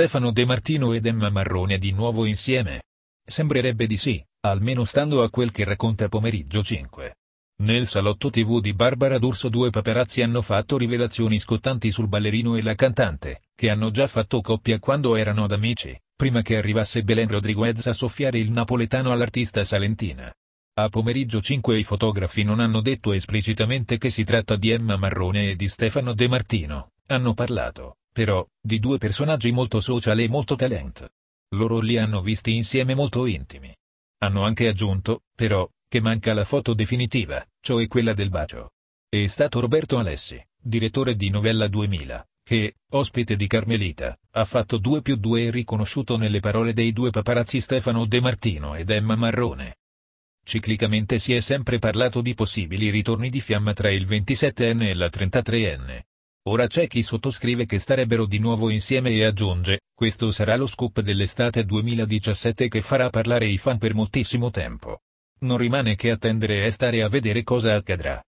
Stefano De Martino ed Emma Marrone di nuovo insieme? Sembrerebbe di sì, almeno stando a quel che racconta Pomeriggio 5. Nel salotto tv di Barbara D'Urso due paperazzi hanno fatto rivelazioni scottanti sul ballerino e la cantante, che hanno già fatto coppia quando erano ad amici, prima che arrivasse Belen Rodriguez a soffiare il napoletano all'artista salentina. A pomeriggio 5 i fotografi non hanno detto esplicitamente che si tratta di Emma Marrone e di Stefano De Martino, hanno parlato però, di due personaggi molto social e molto talent. Loro li hanno visti insieme molto intimi. Hanno anche aggiunto, però, che manca la foto definitiva, cioè quella del bacio. È stato Roberto Alessi, direttore di Novella 2000, che, ospite di Carmelita, ha fatto 2 più 2 e riconosciuto nelle parole dei due paparazzi Stefano De Martino ed Emma Marrone. Ciclicamente si è sempre parlato di possibili ritorni di fiamma tra il 27enne e la 33enne, Ora c'è chi sottoscrive che starebbero di nuovo insieme e aggiunge, questo sarà lo scoop dell'estate 2017 che farà parlare i fan per moltissimo tempo. Non rimane che attendere e stare a vedere cosa accadrà.